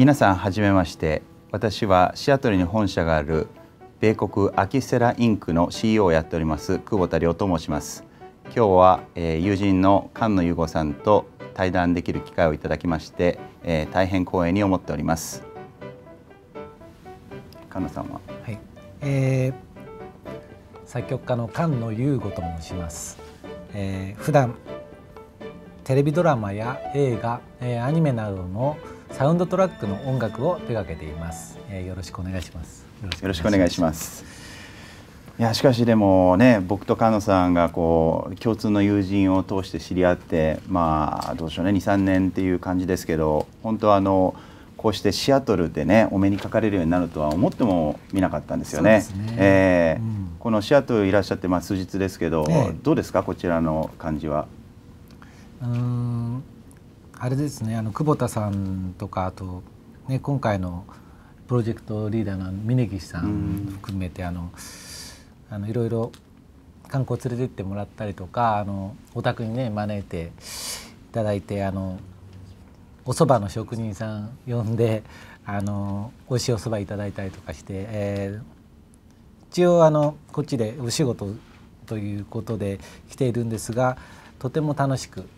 皆さんはじめまして私はシアトルに本社がある米国アキセラインクの CEO をやっております久保田亮と申します今日は、えー、友人の菅野優吾さんと対談できる機会をいただきまして、えー、大変光栄に思っております菅野さんは、はいえー、作曲家の菅野優吾と申します、えー、普段テレビドラマや映画、えー、アニメなどのサウンドトラックの音楽を手掛けています、えー、よろしくお願いしますよろしくお願いしますいやしかしでもね僕と菅野さんがこう共通の友人を通して知り合ってまあどうでしょうね23年っていう感じですけど本当あのこうしてシアトルでねお目にかかれるようになるとは思ってもみなかったんですよね。ねえー、うん、このシアトルいらっしゃってまあ数日ですけど、どうですかこちらの感じは。あれですねあの久保田さんとかあと、ね、今回のプロジェクトリーダーの峯岸さん含めてあのあのいろいろ観光連れてってもらったりとかあのお宅にね招いていただいてあのお蕎麦の職人さん呼んであの美味しいお蕎麦いただいたりとかして、えー、一応あのこっちでお仕事ということで来ているんですがとても楽しく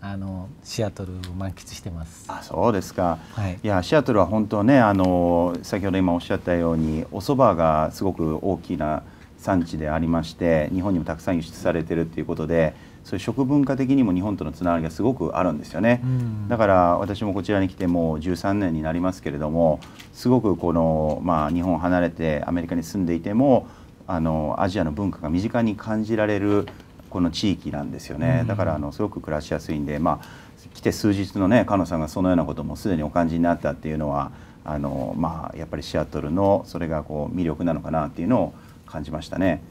あのシアトルを満喫してます。あ、そうですか。はい。いやシアトルは本当ねあの先ほど今おっしゃったようにお蕎麦がすごく大きな産地でありまして日本にもたくさん輸出されてるっていうことで。そういう食文化的にも日本とのつながりがすごくあるんですよね、うん、だから私もこちらに来てもう13年になりますけれどもすごくこの、まあ、日本を離れてアメリカに住んでいてもあのアジアの文化が身近に感じられるこの地域なんですよね、だからあのすごく暮らしやすいんで、まあ、来て数日のね菅野さんがそのようなこともすでにお感じになったっていうのはあの、まあ、やっぱりシアトルのそれがこう魅力なのかなっていうのを感じましたね。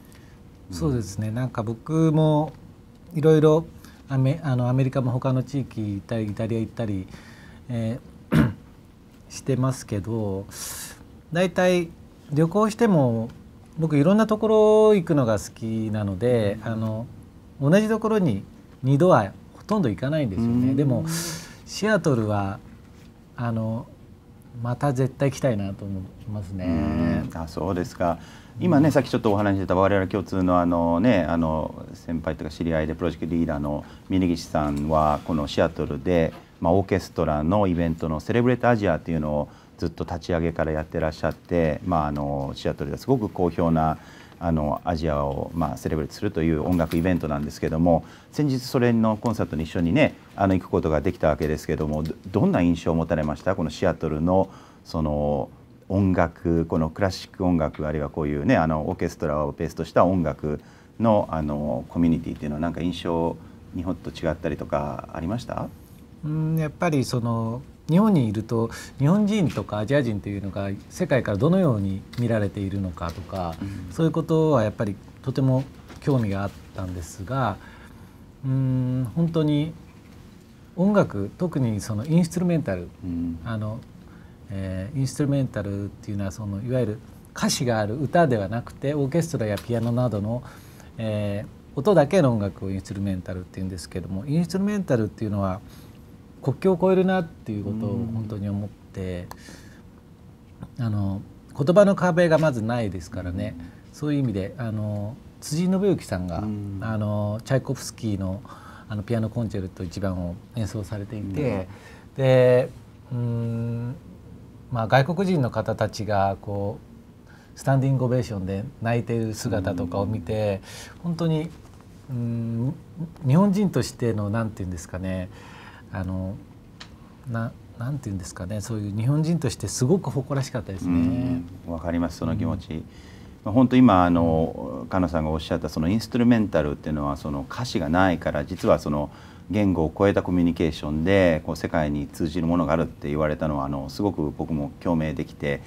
うん、そうですねなんか僕もいろいろアメあのアメリカも他の地域行ったりイタリア行ったり、えー してますけどだいたい旅行しても僕いろんなところ行くのが好きなので、うん、あの同じところに2度はほとんど行かないんですよね。でもシアトルはあのまた絶対来たいなと思いますね。あそうですか今ね、さっきちょっとお話ししてた我々共通のあの、ね、あの先輩とか知り合いでプロジェクトリーダーの峯岸さんはこのシアトルで、まあ、オーケストラのイベントの「セレブレートアジア」っていうのをずっと立ち上げからやってらっしゃって、まあ、あのシアトルですごく好評なあのアジアを、まあ、セレブレートするという音楽イベントなんですけども先日それのコンサートに一緒にねあの行くことができたわけですけどもどんな印象を持たれましたこのシアトルのその音楽このクラシック音楽あるいはこういうねあのオーケストラをベースとした音楽のあのコミュニティっていうのはなんか印象日本と違ったりとかありましたうんやっぱりその日本にいると日本人とかアジア人というのが世界からどのように見られているのかとか、うん、そういうことはやっぱりとても興味があったんですがうん本当に音楽特にそのインストゥルメンタル、うん、あのえー、インストゥルメンタルっていうのはそのいわゆる歌詞がある歌ではなくてオーケストラやピアノなどの、えー、音だけの音楽をインストゥルメンタルっていうんですけどもインストゥルメンタルっていうのは国境を越えるなっていうことを本当に思って、あの言葉の壁がまずないですからね、そういう意味であの辻信之さんが、あのチャイコフスキーのあのピアノコンチェルト一番を演奏されていて、でうんまあ、外国人の方たちがこうスタンディングオベーションで泣いている姿とかを見て本当にうん日本人としての何て言うんですかねあのななんて言うんですかねそういう日本人としてすごく誇らしかったですね。わかりますその気持ち、うんまあ、本当今あのカナさんがおっしゃったそのインストゥルメンタルっていうのはその歌詞がないから実はその言語を超えたコミュニケーションでこう世界に通じるものがあるって言われたのはあのすごく僕も共鳴できて。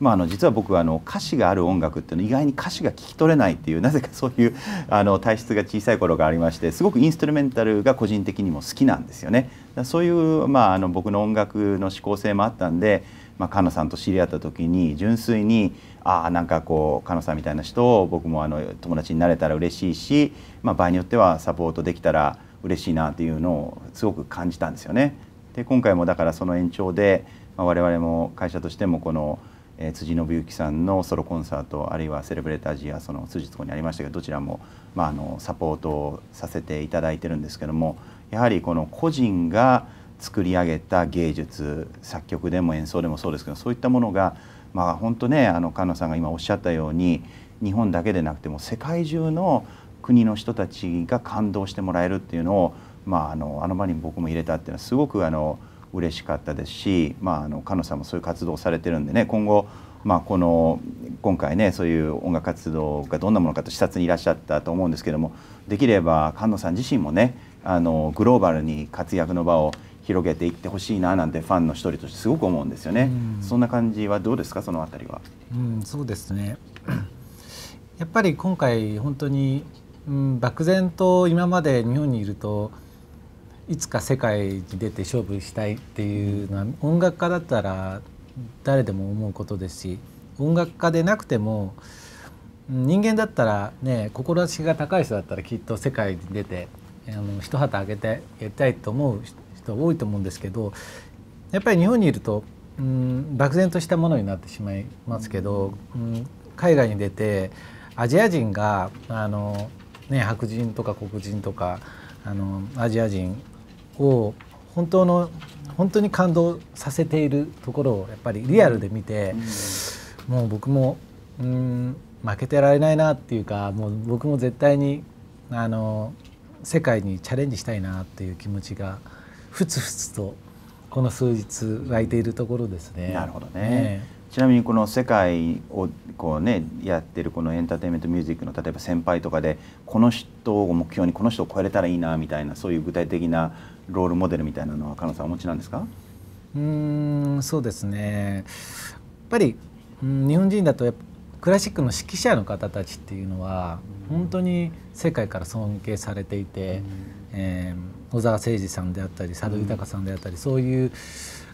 まあ、あの実は僕はあの歌詞がある音楽っていうの意外に歌詞が聞き取れないっていうなぜかそういうあの体質が小さい頃がありましてすごくインストゥルメンタルが個人的にも好きなんですよね。そういう、まあ、あの僕の音楽の指向性もあったんで、まあ、カノさんと知り合った時に純粋にああなんかこうカノさんみたいな人を僕もあの友達になれたら嬉しいし、まあ、場合によってはサポートできたら嬉しいなっていうのをすごく感じたんですよね。で今回もだからその延長で、まあ、我々も会社としてもこの「えー、辻信之さんのソロコンサートあるいはセレブレータージアその数日後にありましたけどどちらも、まあ、あのサポートをさせていただいてるんですけどもやはりこの個人が作り上げた芸術作曲でも演奏でもそうですけどそういったものが、まあ、本当ねあの菅野さんが今おっしゃったように日本だけでなくても世界中の国の人たちが感動してもらえるっていうのを、まあ、あのあの場に僕も入れたっていうのはすごくあの。嬉しかったですし、まあ、あの菅野さんもそういう活動をされてるんでね今後、まあ、この今回ねそういう音楽活動がどんなものかと視察にいらっしゃったと思うんですけどもできれば菅野さん自身もねあのグローバルに活躍の場を広げていってほしいななんてファンの一人としてすごく思うんですよね。んそんな感じはどうですかそのあたりは。うん、そうですね。やっぱり今回本当に、うん、漠然と今まで日本にいると。いつか世界に出て勝負したいっていうのは音楽家だったら誰でも思うことですし音楽家でなくても人間だったらね志が高い人だったらきっと世界に出てあの一旗あげてやりたいと思う人多いと思うんですけどやっぱり日本にいるとうん漠然としたものになってしまいますけど、うん、海外に出てアジア人があの、ね、白人とか黒人とかあのアジア人を本当の本当に感動させているところをやっぱりリアルで見て、うん、もう僕もうん負けてられないなっていうかもう僕も絶対にあの世界にチャレンジしたいなっていう気持ちがふつふつとこの数日湧いているところですね。なるほどね、ね、ちなみにこの世界をこう、ね、やってるこのエンターテインメントミュージックの例えば先輩とかでこの人を目標にこの人を超えれたらいいなみたいなそういう具体的なロールモデルみたいなのは、かのさんお持ちなんですか。うん、そうですね。やっぱり、日本人だと、クラシックの指揮者の方たちっていうのは、本当に世界から尊敬されていて。うん、えー、小澤征二さんであったり佐渡裕さんであったり、うん、そういう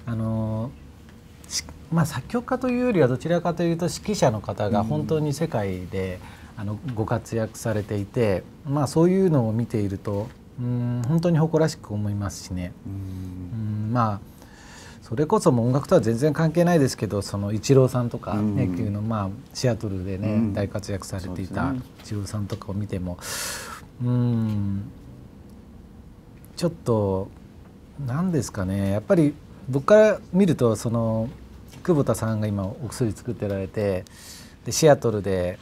あのまあ、作曲家というよりはどちらかというと指揮者の方が本当に世界で、あのご活躍されていて、まあ、そういうのを見ているとうん本当に誇らしく思いますしねうんまあそれこそも音楽とは全然関係ないですけどそのイチローさんとか、ね、野球の、まあ、シアトルでね、大活躍されていたイチローさんとかを見てもうんちょっと何ですかねやっぱり僕から見るとその久保田さんが今お薬作ってられてでシアトルで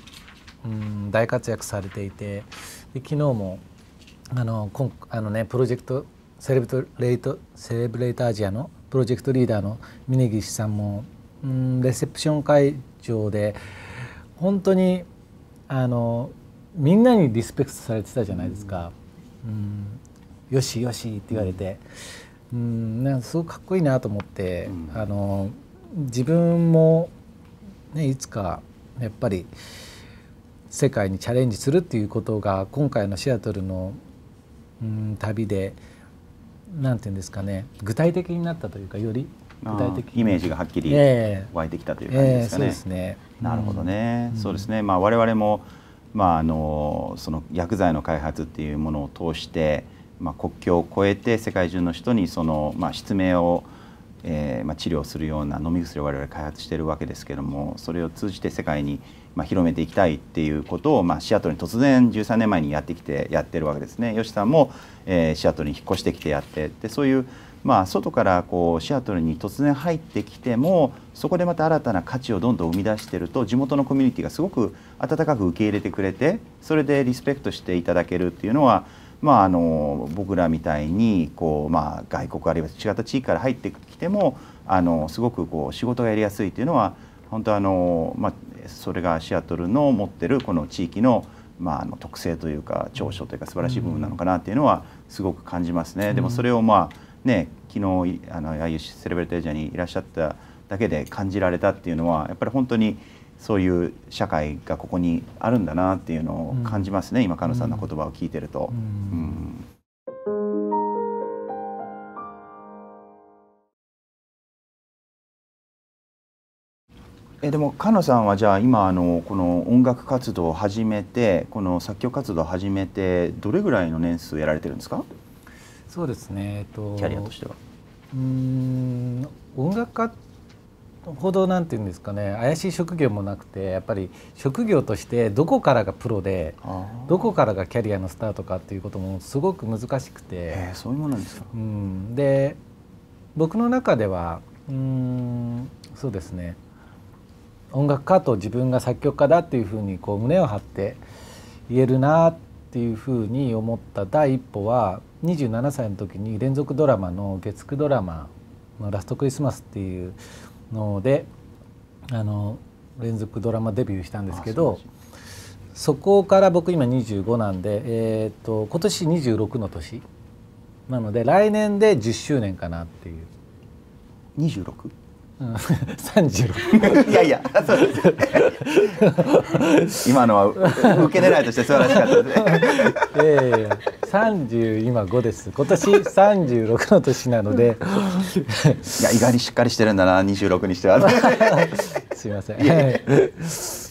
うん大活躍されていてで昨日もあの今あのねプロジェクトセレブレイトセレブレートアジアのプロジェクトリーダーの峯岸さんも、うん、レセプション会場で本当にあのみんなにリスペクトされてたじゃないですか「うん、うん、よしよし」って言われて、うん、うん、なんかすごくかっこいいなと思って、うん、あの自分も、ね、いつかやっぱり世界にチャレンジするっていうことが今回のシアトルのうん旅でなんていうんですかね具体的になったというかより具体的イメージがはっきり湧いてきたという感じですかね。えーえー、ねなるほどね、うん、そうですね、まあ、我々も、まあ、あのその薬剤の開発っていうものを通して、まあ、国境を越えて世界中の人にその、まあ、失明をえーまあ、治療するような飲み薬を我々開発しているわけですけれどもそれを通じて世界に、まあ、広めていきたいっていうことを、まあ、シアトルに突然13年前にやってきてやってるわけですね吉さんも、えー、シアトルに引っ越してきてやってでそういう、まあ、外からこうシアトルに突然入ってきてもそこでまた新たな価値をどんどん生み出してると地元のコミュニティがすごく温かく受け入れてくれてそれでリスペクトしていただけるっていうのはまあ、あの僕らみたいにこう、まあ、外国あるいは違った地域から入ってきてもあのすごくこう仕事がやりやすいというのは本当あの、まあ、それがシアトルの持ってるこの地域のまあ、あの特性というか長所というか素晴らしい部分なのかなっていうのはすごく感じますね。うん、でもそれをまあね昨日あのああいうセレブリテージャーにいらっしゃっただけで感じられたっていうのはやっぱり本当にそういう社会がここにあるんだなっていうのを感じますね、うん、今カノさんの言葉を聞いてると。うんえでも菅野さんはじゃあ今あのこの音楽活動を始めてこの作曲活動を始めてどれぐらいの年数やられてるんですかそうですね、えっと、キャリアとしてはうん音楽活ほどんて言うんですかね怪しい職業もなくてやっぱり職業としてどこからがプロでどこからがキャリアのスタートかっていうこともすごく難しくてそういうものなんですか、うん、で僕の中ではうんそうですね音楽家と自分が作曲家だっていうふうにこう胸を張って言えるなっていうふうに思った第一歩は27歳の時に連続ドラマの月9ドラマラストクリスマス」っていうのであの連続ドラマデビューしたんですけどそこから僕今25なんで、えーと今年26の年なので来年で10周年かなっていう。26? 三十六。いやいや、そうです。今のは受け狙いとして素晴らしかったですね。ええ三十今五です。今年三十六の年なので。いや意外にしっかりしてるんだな、二十六にしては。すみません。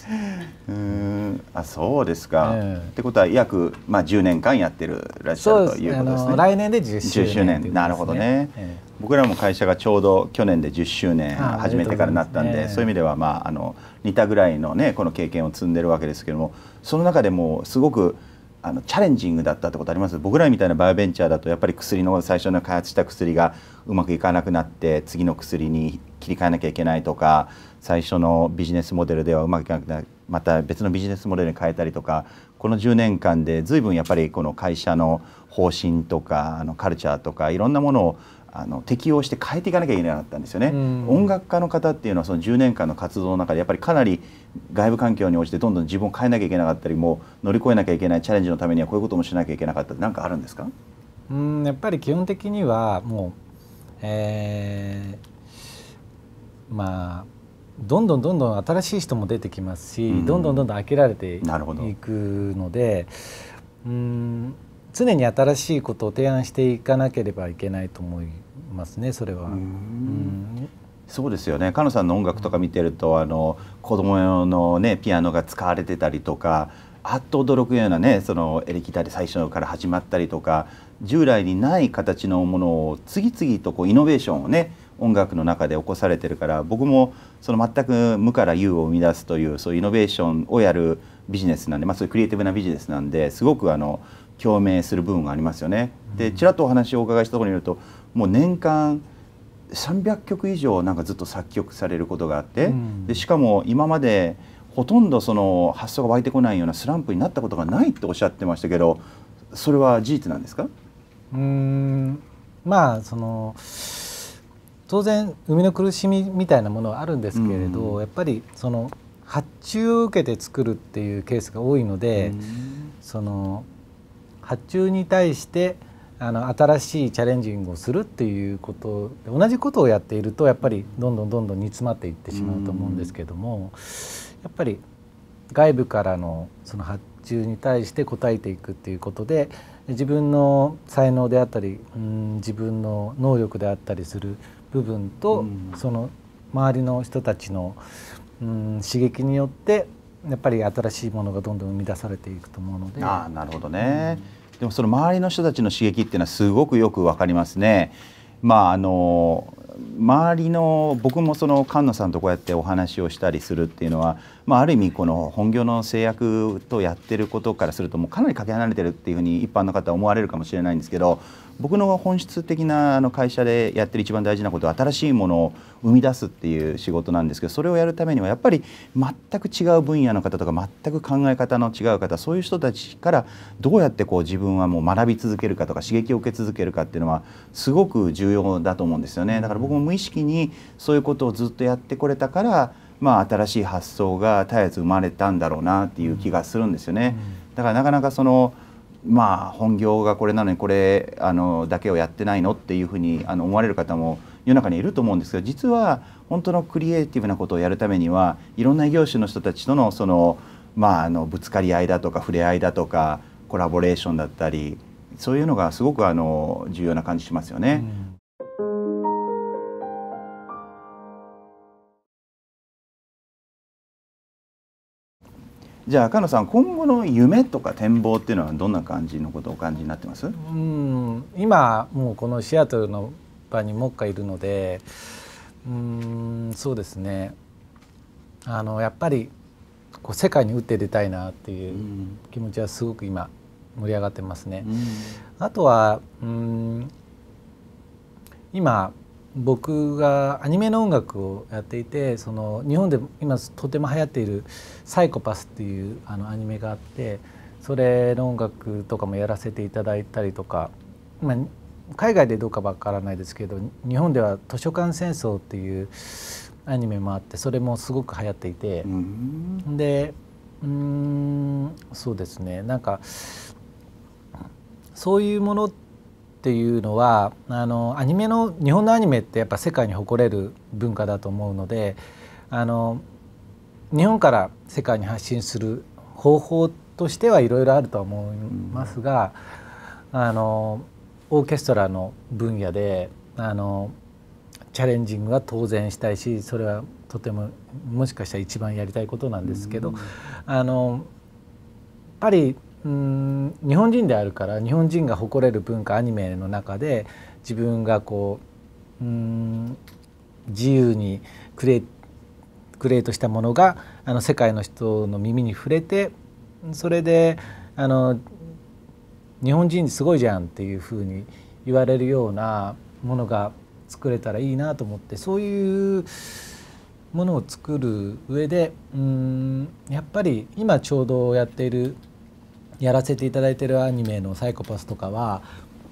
うんあそうですか、えー、ってことは約、まあ、10年間やってるらっしゃるということですね来年で10周年、ね,、周年なるほどね、えー、僕らも会社がちょうど去年で10周年始めてからなったんで、ね、そういう意味では、まあ、あの似たぐらいのねこの経験を積んでるわけですけどもその中でもすごくあのチャレンジングだったってことあります僕らみたいなバイオベンチャーだとやっぱり薬の最初の開発した薬がうまくいかなくなって次の薬に切り替えなきゃいけないとか最初のビジネスモデルではうまくいかなくてまた別のビジネスモデルに変えたりとかこの10年間で随分やっぱりこの会社の方針とかあのカルチャーとかいろんなものをあの適用して変えていかなきゃいけなかったんですよね、音楽家の方っていうのはその10年間の活動の中でやっぱりかなり外部環境に応じてどんどん自分を変えなきゃいけなかったりもう乗り越えなきゃいけないチャレンジのためにはこういうこともしなきゃいけなかった何かあるんですかうんやっぱり基本的にはもう、えーまあどんどんどんどん新しい人も出てきますし、うん、どんどんどんどん飽きられていくのでうん常に新しいことを提案していかなければいけないと思いますねそれは。そうですよね菅野さんの音楽とか見てるとあの子供用のねピアノが使われてたりとかあっと驚くようなねそのエレキタリで最初から始まったりとか従来にない形のものを次々とこうイノベーションをね音楽の中で起こされてるから僕もその全く無から有を生み出すというそういうイノベーションをやるビジネスなんで、まあ、そういうクリエイティブなビジネスなんですごくあの共鳴する部分がありますよね。でちらっとお話をお伺いしたところによるともう年間300曲以上なんかずっと作曲されることがあって、でしかも今までほとんどその発想が湧いてこないようなスランプになったことがないっておっしゃってましたけどそれは事実なんですかうんまあその当然生みの苦しみみたいなものはあるんですけれど、うん、やっぱりその発注を受けて作るっていうケースが多いので、うん、その発注に対してあの新しいチャレンジングをするっていうこと同じことをやっているとやっぱりどんどんどんどん煮詰まっていってしまうと思うんですけども、やっぱり外部からのその発注に対して応えていくっていうことで自分の才能であったり、うん、自分の能力であったりする部分と、うん、その周りの人たちの、うん、刺激によってやっぱり新しいものがどんどん生み出されていくと思うので。あなるほどね、うん、でもその周りの人たちの刺激っていうのはすごくよくわかりますね。まああの周りの僕もその菅野さんとこうやってお話をしたりするっていうのは、まあ、ある意味この本業の制約とやってることからするともうかなりかけ離れてるっていうふうに一般の方は思われるかもしれないんですけど僕の本質的なあの会社でやってる一番大事なことは新しいものを生み出すっていう仕事なんですけどそれをやるためにはやっぱり全く違う分野の方とか全く考え方の違う方そういう人たちからどうやってこう自分はもう学び続けるかとか刺激を受け続けるかっていうのはすごく重要だと思うんですよねだから僕も無意識にそういうことをずっとやってこれたからまあ、新しい発想が絶えず生まれたんだろうなっていう気がするんですよね。だからなかなかそのまあ本業がこれなのにこれあのだけをやってないのっていうふうにあの思われる方も世の中にいると思うんですけど実は本当のクリエイティブなことをやるためにはいろんな異業種の人たちとのその,、まあ、あのぶつかり合いだとか触れ合いだとかコラボレーションだったりそういうのがすごくあの重要な感じしますよね。うんじゃあ赤野さん今後の夢とか展望っていうのはどんな感じのことをお感じになってますうん今もうこのシアトルの場にもっかいるのでうんそうですねあのやっぱりこう世界に打って出たいなっていう気持ちはすごく今盛り上がってますね。あとはうん今僕がアニメの音楽をやっていてその日本で今とても流行っている「サイコパス」っていうあのアニメがあってそれの音楽とかもやらせていただいたりとか、まあ、海外でどうかわからないですけど日本では「図書館戦争」っていうアニメもあってそれもすごく流行っていて、うん、でうんそうですねなんかそういうものってっていうのはあのアニメの日本のアニメってやっぱ世界に誇れる文化だと思うのであの日本から世界に発信する方法としてはいろいろあるとは思いますが、うん、あのオーケストラの分野であのチャレンジングは当然したいしそれはとてももしかしたら一番やりたいことなんですけど、うん、あのやっぱりうん日本人であるから日本人が誇れる文化アニメの中で自分がこううん自由にクレクレートしたものがあの世界の人の耳に触れてそれであの日本人すごいじゃんっていうふうに言われるようなものが作れたらいいなと思ってそういうものを作る上でうんやっぱり今ちょうどやっているやらせていただいてるアニメの「サイコパス」とかは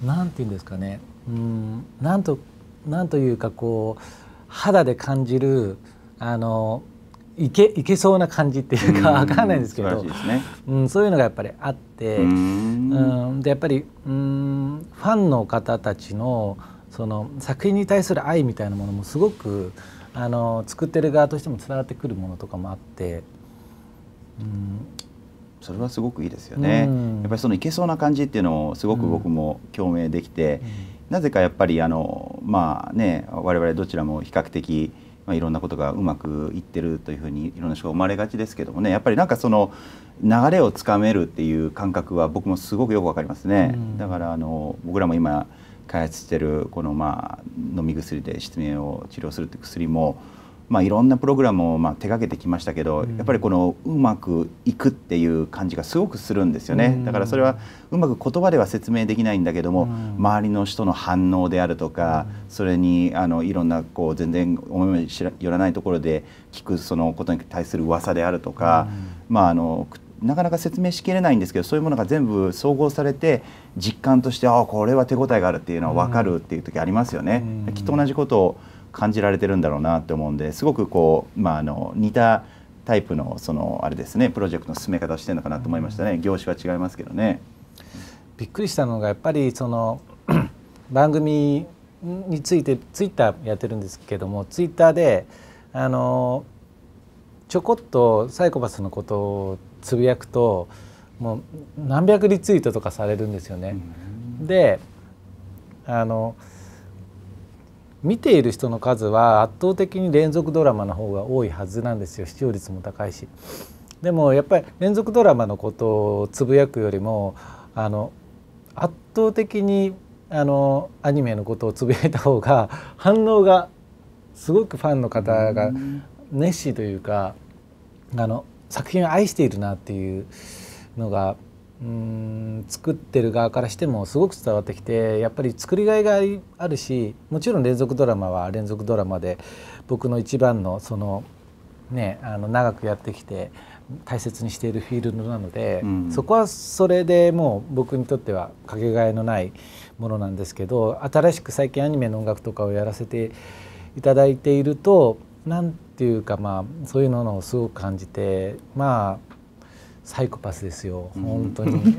何て言うんですかねうんなんとなんというかこう肌で感じるあのいけいけそうな感じっていうか分かんないんですけど、ね、うん、そういうのがやっぱりあってうんでやっぱりうんファンの方たちのその作品に対する愛みたいなものもすごくあの作ってる側としても伝わってくるものとかもあってうんそれはすごくいいですよね、うん、やっぱりそのいけそうな感じっていうのをすごく僕も共鳴できて、うん、なぜかやっぱりあのまあね我々どちらも比較的まあ、いろんなことがうまくいってるというふうにいろんな人が生まれがちですけどもねやっぱりなんかその流れをつかめるっていう感覚は僕もすごくよくわかりますね、うん、だからあの僕らも今開発してるこのまあ飲み薬で失明を治療するって薬もまあ、いろんなプログラムをまあ手がけてきましたけど、うん、やっぱりこのうまくいくっていう感じがすごくするんですよね、うん、だからそれはうまく言葉では説明できないんだけども、うん、周りの人の反応であるとか、それにあのいろんなこう全然思いもよらないところで聞くそのことに対する噂であるとか、まああのなかなか説明しきれないんですけどそういうものが全部総合されて実感としてああこれは手応えがあるっていうのは分かるっていう時ありますよね。きっと同じことを感じられてるんだろうなって思うんですごくこう、まあ、あの似たタイプのそのあれですねプロジェクトの進め方をしてるのかなと思いましたね、うん、業種は違いますけどね。びっくりしたのがやっぱりその 番組についてツイッターやってるんですけどもツイッターであのちょこっとサイコパスのことをつぶやくともう何百リツイートとかされるんですよね。うん、であの見ている人の数は圧倒的に連続ドラマの方が多いはずなんですよ視聴率も高いし。でもやっぱり連続ドラマのことをつぶやくよりもあの圧倒的にあのアニメのことをつぶやいた方が反応がすごくファンの方が熱心というかあの作品を愛しているなっていうのがうん作ってる側からしてもすごく伝わってきてやっぱり作りがいがあるしもちろん連続ドラマは連続ドラマで僕の一番のそのねあの長くやってきて大切にしているフィールドなので、うん、そこはそれでもう僕にとってはかけがえのないものなんですけど新しく最近アニメの音楽とかをやらせていただいていると何ていうかまあそういうのをすごく感じてまあサイコパスですよ、本当に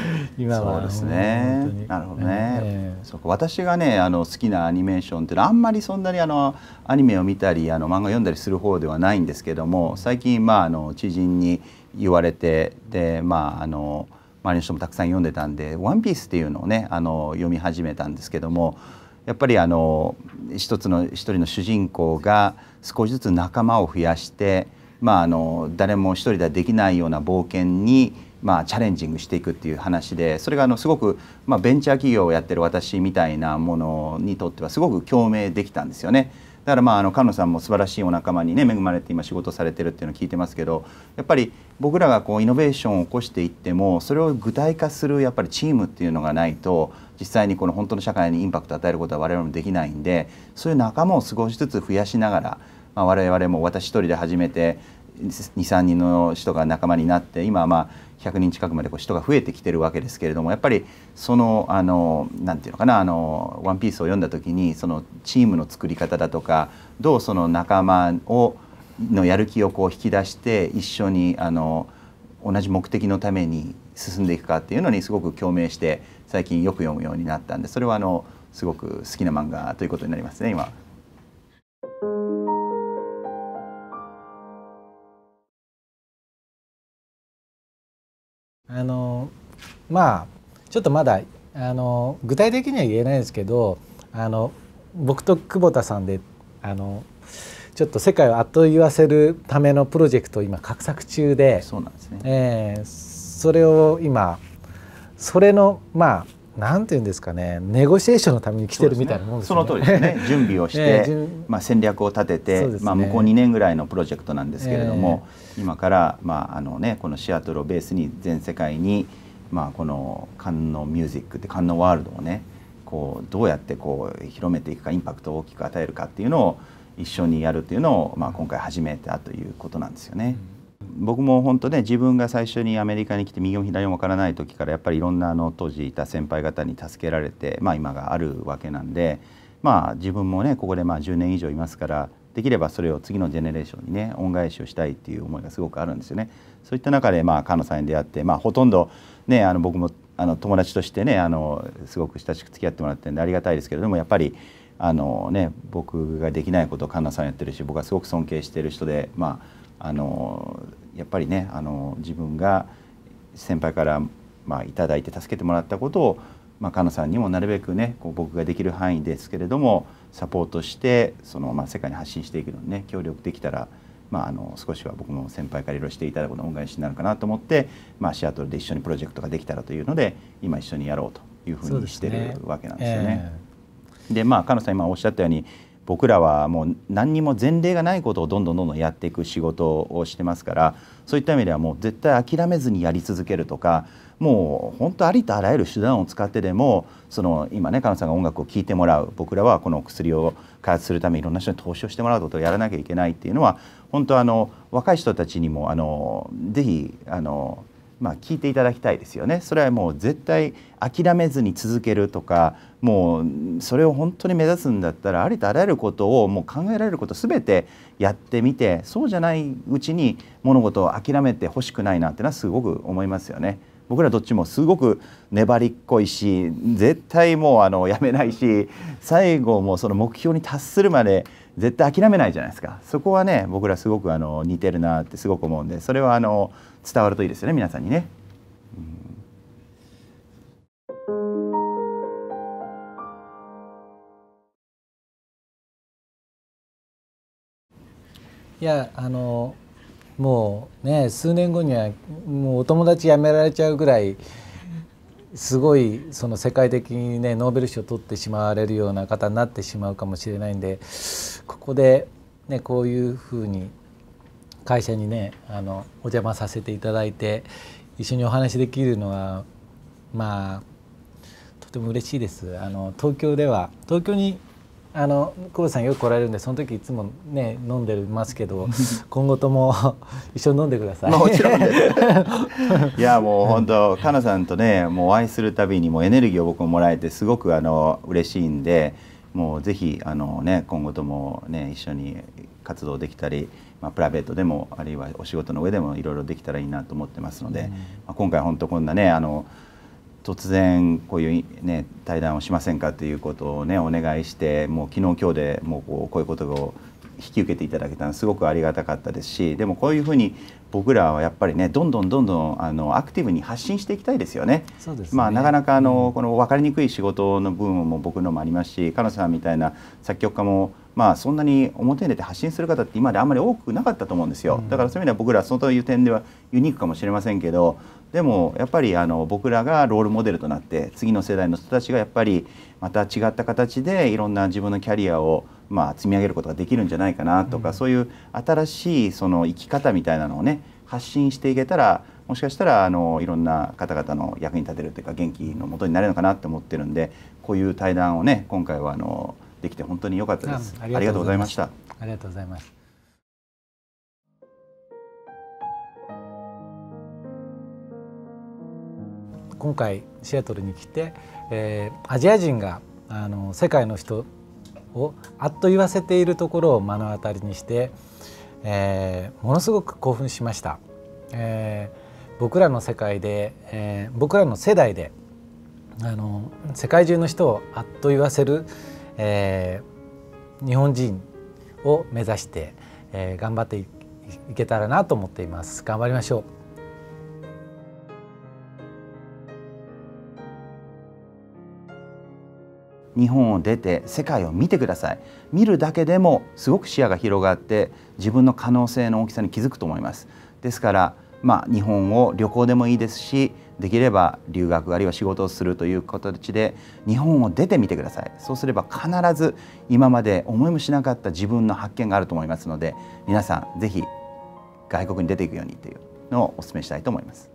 今はそうですねなるほどね、えー、そうか私がねあの好きなアニメーションってあんまりそんなにあのアニメを見たりあの漫画読んだりする方ではないんですけども最近、まあ、あの知人に言われてでまああの周りの人もたくさん読んでたんで「ワンピースっていうのをねあの読み始めたんですけどもやっぱりあの一つの一人の主人公が少しずつ仲間を増やしてまあ、あの誰も一人ではできないような冒険に、まあ、チャレンジングしていくっていう話でそれがあのすごく、まあ、ベンチャー企業をやってる私みたいなものにとってはすごく共鳴できたんですよね。だからまああの菅野さんも素晴らしいお仲間にね恵まれて今仕事されてるっていうのを聞いてますけどやっぱり僕らがこうイノベーションを起こしていってもそれを具体化するやっぱりチームっていうのがないと実際にこの本当の社会にインパクトを与えることは我々もできないんでそういう仲間を少しずつ増やしながら、まあ、我々も私一人で始めて23人の人が仲間になって今はまあ100人近くまでこう人が増えてきてるわけですけれどもやっぱりその何て言うのかなあの「ワンピースを読んだ時にそのチームの作り方だとかどうその仲間をのやる気をこう引き出して一緒にあの同じ目的のために進んでいくかっていうのにすごく共鳴して最近よく読むようになったんでそれはあのすごく好きな漫画ということになりますね今。あのまあちょっとまだあの具体的には言えないですけどあの僕と久保田さんであのちょっと世界をあっと言わせるためのプロジェクトを今画策中でそうなんですね、えー、それを今それのまあなんて言うんですかねネゴシエーションのために来てるみたいなもんですね、ね、その通りですね 準備をして、ね、まあ、戦略を立てて、ね、まあ、向こう2年ぐらいのプロジェクトなんですけれども、えー、今から、まああのね、このシアトルをベースに全世界に、まあ、この観音ミュージックって観音ワールドをねこうどうやってこう広めていくかインパクトを大きく与えるかっていうのを一緒にやるっていうのを、まあ、今回始めたということなんですよね。うん僕も本当ね自分が最初にアメリカに来て右も左も分からない時からやっぱりいろんなあの当時いた先輩方に助けられて、まあ、今があるわけなんで、まあ、自分もねここでまあ10年以上いますからできればそれを次のジェネレーションにね恩返しをしたいっていう思いがすごくあるんですよね。そういった中でまあ菅野さんに出会って、まあ、ほとんど、ね、あの僕もあの友達としてねあのすごく親しく付き合ってもらってるんでありがたいですけれどもやっぱりあの、ね、僕ができないことを菅野さんやってるし僕はすごく尊敬してる人でまああのやっぱりねあの自分が先輩からまあいただいて助けてもらったことをまあ、カナさんにもなるべくねこう僕ができる範囲ですけれどもサポートしてその、まあ、世界に発信していくのにね協力できたら、まあ、あの少しは僕も先輩からいろいろしていただくの恩返しになるかなと思って、まあ、シアトルで一緒にプロジェクトができたらというので今一緒にやろうというふうにしてるわけなんですよね。で、ねえー、まあ、カナさん今おっしゃったように僕らはもう何にも前例がないことをどんどんどんどんやっていく仕事をしてますからそういった意味ではもう絶対諦めずにやり続けるとかもう本当ありとあらゆる手段を使ってでもその今ね彼女さんが音楽を聴いてもらう僕らはこの薬を開発するためにいろんな人に投資をしてもらうことをやらなきゃいけないっていうのは本当あの若い人たちにもあのぜひあのまあ、聞いていただきたいですよねそれはもう絶対諦めずに続けるとかもうそれを本当に目指すんだったらありとあらゆることをもう考えられること全てやってみてそうじゃないうちに物事を諦めてほしくないなってのはすごく思いますよね。僕らどっちもすごく粘りっこいし絶対もうあのやめないし最後もその目標に達するまで絶対諦めないじゃないですかそこはね僕らすごくあの似てるなってすごく思うんでそれはあの伝わるといいですよね皆さんにね。いやあのもうね数年後にはもうお友達辞められちゃうぐらいすごいその世界的にねノーベル賞を取ってしまわれるような方になってしまうかもしれないんでここで、ね、こういうふうに会社にねあのお邪魔させていただいて一緒にお話できるのはまあとても嬉しいですあの東京では東京にあの久保さんよく来られるんでその時いつもね飲んでますけど 今後とも 一緒に飲んでください。もちろん いやもう本当かなさんとねもうお会いするたびにもエネルギーを僕ももらえてすごくあの嬉しいんでもうぜひあのね今後ともね一緒に活動できたり、まあ、プライベートでもあるいはお仕事の上でもいろいろできたらいいなと思ってますので、うん、まあ、今回本当こんなねあの突然こういう、ね、対談をしませんかということをねお願いしてもう昨日今日でもうこうこういうことを引き受けていただけたのすごくありがたかったですしでもこういうふうに僕らはやっぱりねどんどんどんどんあのアクティブに発信していきたいですよね。ねまあ、なかなかあの、うん、この分かりにくい仕事の部分も僕のもありますし彼女さんみたいな作曲家もまあ、そんなに表に出て発信する方って今まであんまり多くなかったと思うんですよ、だからそういう意味では僕らそのという点ではユニークかもしれませんけどでもやっぱりあの僕らがロールモデルとなって次の世代の人たちがやっぱりまた違った形でいろんな自分のキャリアをまあ積み上げることができるんじゃないかなとか、うん、そういう新しいその生き方みたいなのをね発信していけたらもしかしたらあのいろんな方々の役に立てるというか元気のもとになれるのかなって思ってるんでこういう対談をね今回はあのできて本当に良かったです、うん、ありがとうございましたありがとうございます今回シアトルに来て、えー、アジア人があの世界の人をあっと言わせているところを目の当たりにして、えー、ものすごく興奮しました、えー、僕らの世界で、えー、僕らの世代であの世界中の人をあっと言わせるえー、日本人を目指して、えー、頑張っていけたらなと思っています頑張りましょう日本を出て世界を見てください見るだけでもすごく視野が広がって自分の可能性の大きさに気づくと思いますですからまあ日本を旅行でもいいですしできれば留学あるいは仕事をするという形で日本を出てみてくださいそうすれば必ず今まで思いもしなかった自分の発見があると思いますので皆さん是非外国に出ていくようにというのをお勧めしたいと思います。